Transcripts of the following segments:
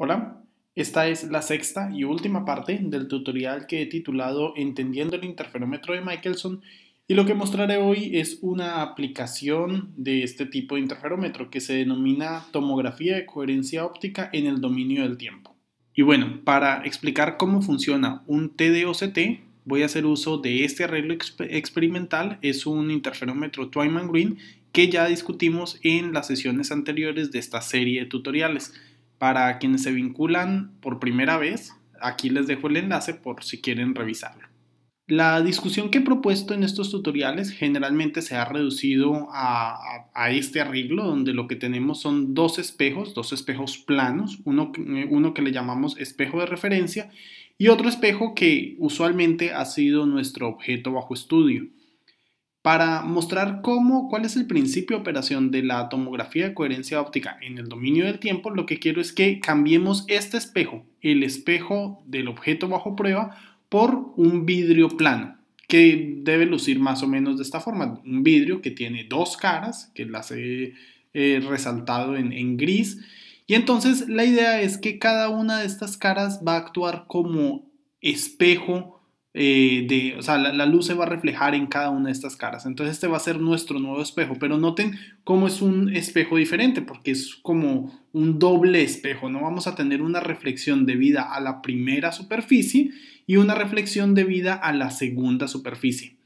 Hola, esta es la sexta y última parte del tutorial que he titulado Entendiendo el interferómetro de Michelson y lo que mostraré hoy es una aplicación de este tipo de interferómetro que se denomina tomografía de coherencia óptica en el dominio del tiempo. Y bueno, para explicar cómo funciona un TDOCT, voy a hacer uso de este arreglo experimental, es un interferómetro Twyman Green que ya discutimos en las sesiones anteriores de esta serie de tutoriales para quienes se vinculan por primera vez, aquí les dejo el enlace por si quieren revisarlo. La discusión que he propuesto en estos tutoriales generalmente se ha reducido a, este arreglo donde lo que tenemos son dos espejos, dos espejos planos, uno que le llamamos espejo de referencia y otro espejo que usualmente ha sido nuestro objeto bajo estudio para mostrar cómo, cuál es el principio de operación de la tomografía de coherencia óptica en el dominio del tiempo, lo que quiero es que cambiemos este espejo, el espejo del objeto bajo prueba, por un vidrio plano, que debe lucir más o menos de esta forma. Un vidrio que tiene dos caras, que las he resaltado en gris. Y entonces la idea es que cada una de estas caras va a actuar como espejo eh, de, o sea, la, luz se va a reflejar en cada una de estas caras. Entonces este va a ser nuestro nuevo espejo, pero noten cómo es un espejo diferente, porque es como un doble espejo, ¿no? Vamos a tener una reflexión debida a la primera superficie y una reflexión debida a la segunda superficie.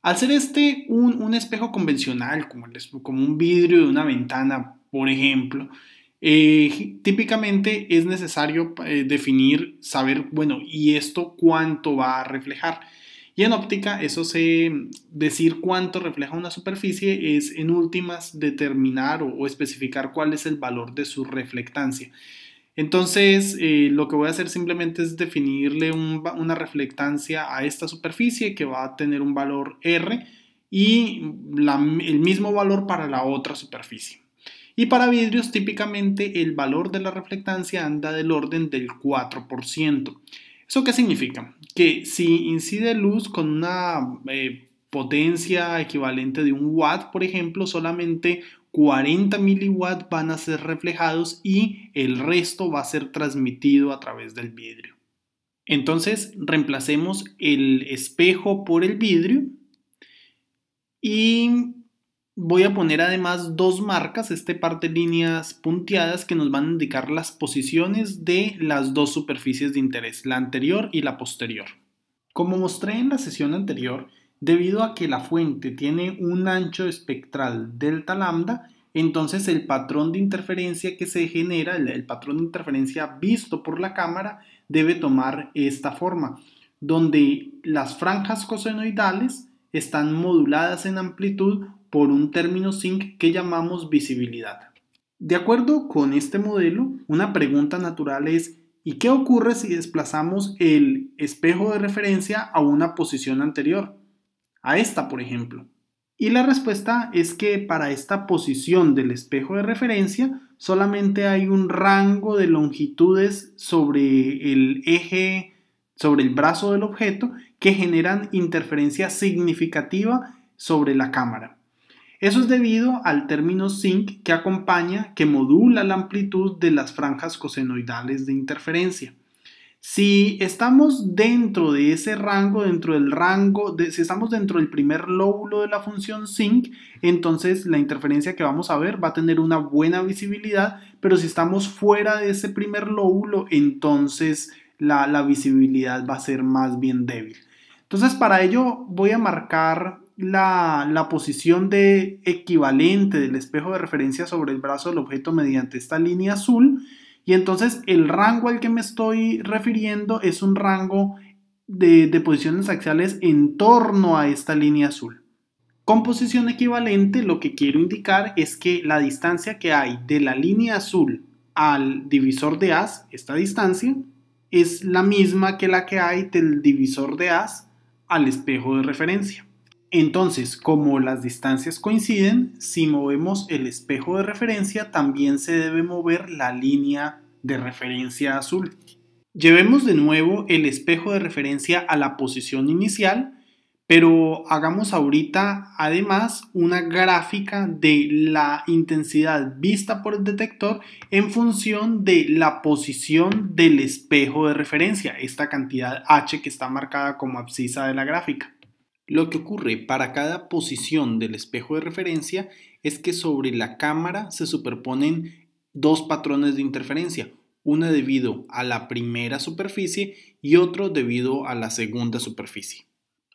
Al ser este un, espejo convencional, como, como un vidrio de una ventana, por ejemplo, eh, típicamente es necesario eh, definir, saber, bueno, ¿y esto cuánto va a reflejar? Y en óptica, eso se decir cuánto refleja una superficie es en últimas determinar o, especificar cuál es el valor de su reflectancia. Entonces, eh, lo que voy a hacer simplemente es definirle una reflectancia a esta superficie que va a tener un valor R y el mismo valor para la otra superficie. Y para vidrios típicamente el valor de la reflectancia anda del orden del 4%. ¿Eso qué significa? Que si incide luz con una eh, potencia equivalente de un watt, por ejemplo, solamente 40 mW van a ser reflejados y el resto va a ser transmitido a través del vidrio. Entonces reemplacemos el espejo por el vidrio y Voy a poner además dos marcas, este parte líneas punteadas que nos van a indicar las posiciones de las dos superficies de interés, la anterior y la posterior. Como mostré en la sesión anterior, debido a que la fuente tiene un ancho espectral delta lambda, entonces el patrón de interferencia que se genera, el, el patrón de interferencia visto por la cámara, debe tomar esta forma, donde las franjas cosenoidales están moduladas en amplitud por un término SYNC que llamamos visibilidad. De acuerdo con este modelo, una pregunta natural es ¿y qué ocurre si desplazamos el espejo de referencia a una posición anterior? A esta, por ejemplo. Y la respuesta es que para esta posición del espejo de referencia solamente hay un rango de longitudes sobre el eje, sobre el brazo del objeto, que generan interferencia significativa sobre la cámara. Eso es debido al término SYNC que acompaña, que modula la amplitud de las franjas cosenoidales de interferencia. Si estamos dentro de ese rango, dentro del rango, si estamos dentro del primer lóbulo de la función SYNC, entonces la interferencia que vamos a ver va a tener una buena visibilidad, pero si estamos fuera de ese primer lóbulo, entonces la, la visibilidad va a ser más bien débil. Entonces para ello voy a marcar la, posición de equivalente del espejo de referencia sobre el brazo del objeto mediante esta línea azul. Y entonces el rango al que me estoy refiriendo es un rango de, posiciones axiales en torno a esta línea azul. Con posición equivalente lo que quiero indicar es que la distancia que hay de la línea azul al divisor de as esta distancia, es la misma que la que hay del divisor de as al espejo de referencia. Entonces, como las distancias coinciden, si movemos el espejo de referencia, también se debe mover la línea de referencia azul. Llevemos de nuevo el espejo de referencia a la posición inicial, pero hagamos ahorita además una gráfica de la intensidad vista por el detector en función de la posición del espejo de referencia, esta cantidad h que está marcada como abscisa de la gráfica. Lo que ocurre para cada posición del espejo de referencia es que sobre la cámara se superponen dos patrones de interferencia, una debido a la primera superficie y otro debido a la segunda superficie.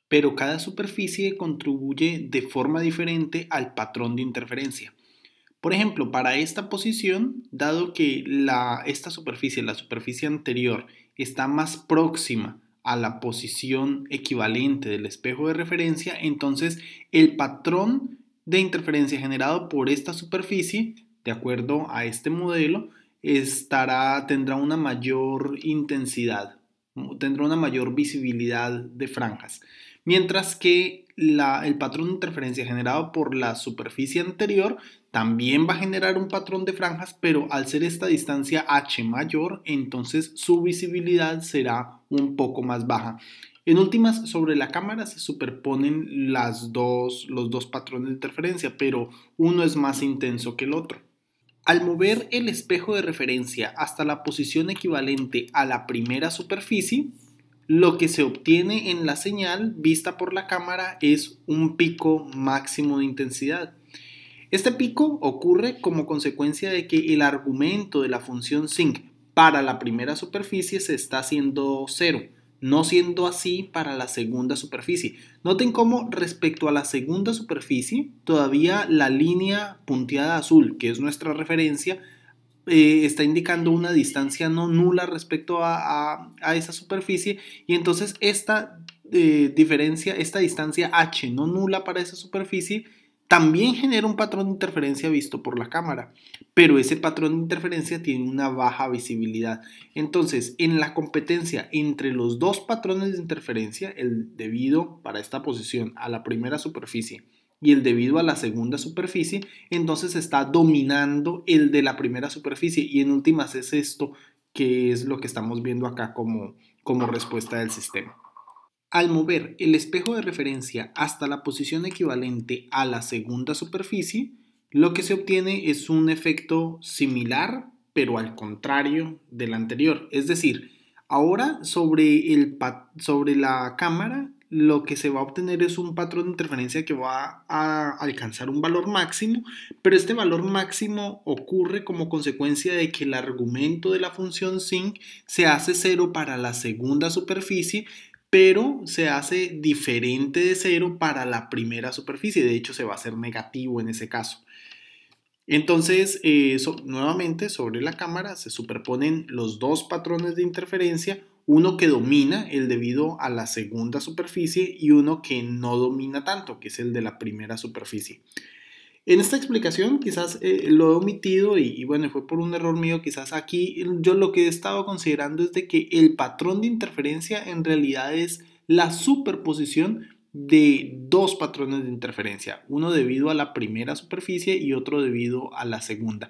Pero cada superficie contribuye de forma diferente al patrón de interferencia. Por ejemplo, para esta posición, dado que esta superficie, la superficie anterior, está más próxima a la posición equivalente del espejo de referencia, entonces el patrón de interferencia generado por esta superficie, de acuerdo a este modelo, estará, tendrá una mayor intensidad tendrá una mayor visibilidad de franjas. Mientras que el patrón de interferencia generado por la superficie anterior también va a generar un patrón de franjas, pero al ser esta distancia h mayor, entonces su visibilidad será un poco más baja. En últimas, sobre la cámara se superponen los dos patrones de interferencia, pero uno es más intenso que el otro. Al mover el espejo de referencia hasta la posición equivalente a la primera superficie, lo que se obtiene en la señal vista por la cámara es un pico máximo de intensidad. Este pico ocurre como consecuencia de que el argumento de la función sinc para la primera superficie se está haciendo cero, no siendo así para la segunda superficie. Noten cómo respecto a la segunda superficie, todavía la línea punteada azul, que es nuestra referencia, eh, está indicando una distancia no nula respecto a, esa superficie y entonces esta eh, diferencia, esta distancia h no nula para esa superficie también genera un patrón de interferencia visto por la cámara, pero ese patrón de interferencia tiene una baja visibilidad. Entonces, en la competencia entre los dos patrones de interferencia, el debido para esta posición a la primera superficie y el debido a la segunda superficie, entonces está dominando el de la primera superficie y en últimas es esto que es lo que estamos viendo acá como, como respuesta del sistema. Al mover el espejo de referencia hasta la posición equivalente a la segunda superficie, lo que se obtiene es un efecto similar, pero al contrario del anterior. Es decir, ahora sobre, el sobre la cámara lo que se va a obtener es un patrón de interferencia que va a alcanzar un valor máximo, pero este valor máximo ocurre como consecuencia de que el argumento de la función sin se hace cero para la segunda superficie, pero se hace diferente de cero para la primera superficie, de hecho se va a hacer negativo en ese caso. Entonces, eh, nuevamente sobre la cámara se superponen los dos patrones de interferencia, uno que domina el debido a la segunda superficie y uno que no domina tanto, que es el de la primera superficie. En esta explicación quizás eh, lo he omitido y, y, bueno, fue por un error mío, quizás aquí yo lo que he estado considerando es de que el patrón de interferencia en realidad es la superposición de dos patrones de interferencia, uno debido a la primera superficie y otro debido a la segunda.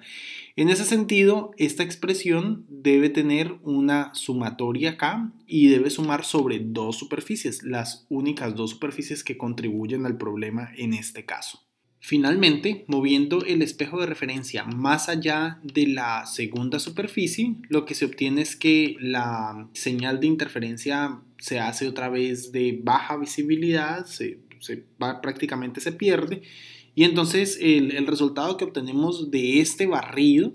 En ese sentido, esta expresión debe tener una sumatoria acá y debe sumar sobre dos superficies, las únicas dos superficies que contribuyen al problema en este caso. Finalmente, moviendo el espejo de referencia más allá de la segunda superficie, lo que se obtiene es que la señal de interferencia se hace otra vez de baja visibilidad, prácticamente se pierde, y entonces el, resultado que obtenemos de este barrido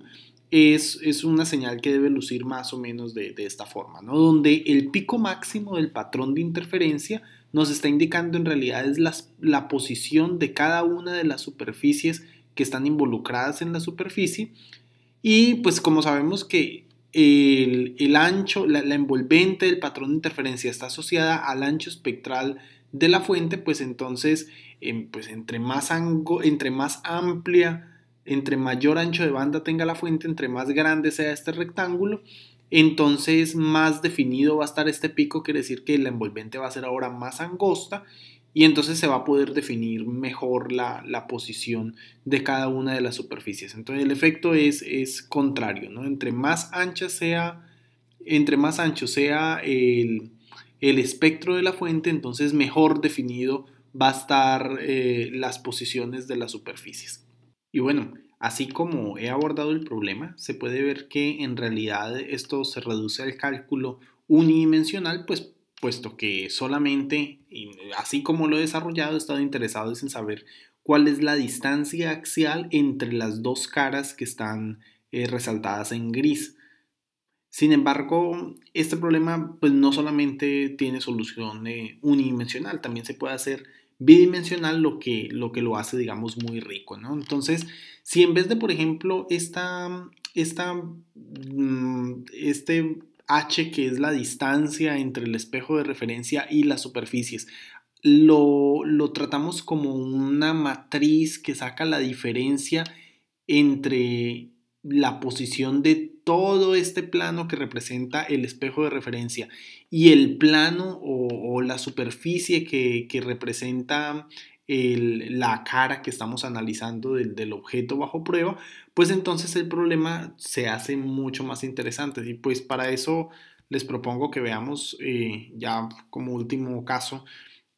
es, una señal que debe lucir más o menos de, esta forma, donde el pico máximo del patrón de interferencia nos está indicando en realidad es la, posición de cada una de las superficies que están involucradas en la superficie. Y pues como sabemos que el, ancho, la, envolvente del patrón de interferencia está asociada al ancho espectral de la fuente, pues entonces em, pues entre, más entre más amplia, entre mayor ancho de banda tenga la fuente, entre más grande sea este rectángulo, entonces más definido va a estar este pico, quiere decir que la envolvente va a ser ahora más angosta y entonces se va a poder definir mejor la, posición de cada una de las superficies. Entonces el efecto es, contrario, ¿no? Entre más ancha sea, entre más ancho sea el, espectro de la fuente, entonces mejor definido va a estar eh, las posiciones de las superficies. Y bueno, Así como he abordado el problema, se puede ver que en realidad esto se reduce al cálculo unidimensional, pues puesto que solamente, así como lo he desarrollado, he estado interesado en saber cuál es la distancia axial entre las dos caras que están eh, resaltadas en gris. Sin embargo, este problema pues, no solamente tiene solución eh, unidimensional, también se puede hacer bidimensional lo que, lo que lo hace, digamos, muy rico, Entonces, si en vez de, por ejemplo, esta, esta, mm, este h, que es la distancia entre el espejo de referencia y las superficies, lo, lo tratamos como una matriz que saca la diferencia entre la posición de todo este plano que representa el espejo de referencia y el plano o, la superficie que, representa la cara que estamos analizando del, objeto bajo prueba, pues entonces el problema se hace mucho más interesante. Y pues para eso les propongo que veamos eh, ya como último caso,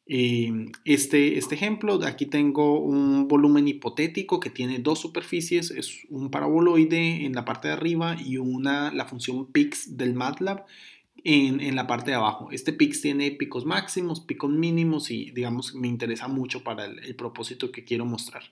este, este ejemplo. Aquí tengo un volumen hipotético que tiene dos superficies, es un paraboloide en la parte de arriba y una, la función pix del MATLAB en, la parte de abajo. Este pix tiene picos máximos, picos mínimos y digamos me interesa mucho para el propósito que quiero mostrar.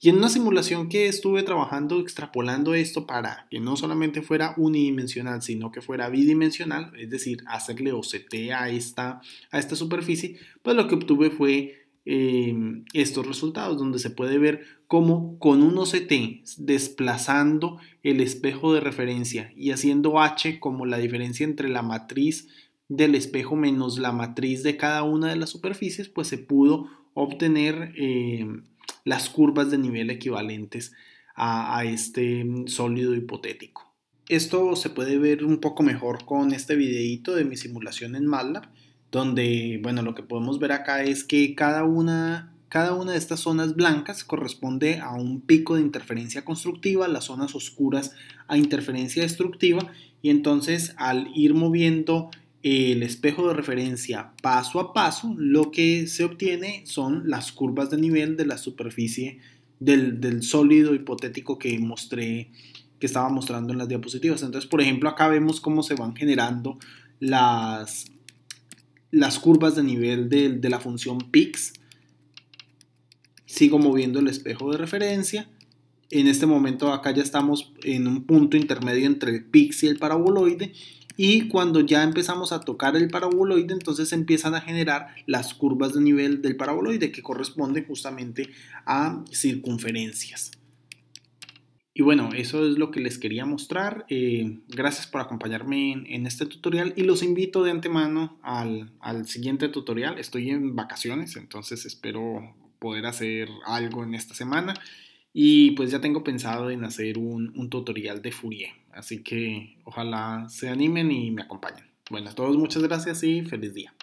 Y en una simulación que estuve trabajando, extrapolando esto para que no solamente fuera unidimensional, sino que fuera bidimensional, es decir, hacerle OCT a esta, a esta superficie, pues lo que obtuve fue em, estos resultados, donde se puede ver cómo con un OCT desplazando el espejo de referencia y haciendo H como la diferencia entre la matriz del espejo menos la matriz de cada una de las superficies, pues se pudo obtener em, las curvas de nivel equivalentes a, este mm, sólido hipotético. Esto se puede ver un poco mejor con este videito de mi simulación en MATLAB, donde, bueno, lo que podemos ver acá es que cada una, cada una de estas zonas blancas corresponde a un pico de interferencia constructiva, las zonas oscuras a interferencia destructiva, y entonces al ir moviendo el espejo de referencia paso a paso, lo que se obtiene son las curvas de nivel de la superficie del, sólido hipotético que mostré, que estaba mostrando en las diapositivas. Entonces, por ejemplo, acá vemos cómo se van generando las, las curvas de nivel de, de la función pix. Sigo moviendo el espejo de referencia. En este momento acá ya estamos en un punto intermedio entre el pix y el paraboloide y cuando ya empezamos a tocar el paraboloide, entonces empiezan a generar las curvas de nivel del paraboloide que corresponden justamente a circunferencias. Y bueno, eso es lo que les quería mostrar. Eh, gracias por acompañarme en, este tutorial y los invito de antemano al, al siguiente tutorial. Estoy en vacaciones, entonces espero poder hacer algo en esta semana. Y pues ya tengo pensado en hacer un, tutorial de Fourier. Así que ojalá se animen y me acompañen. Bueno, a todos muchas gracias y feliz día.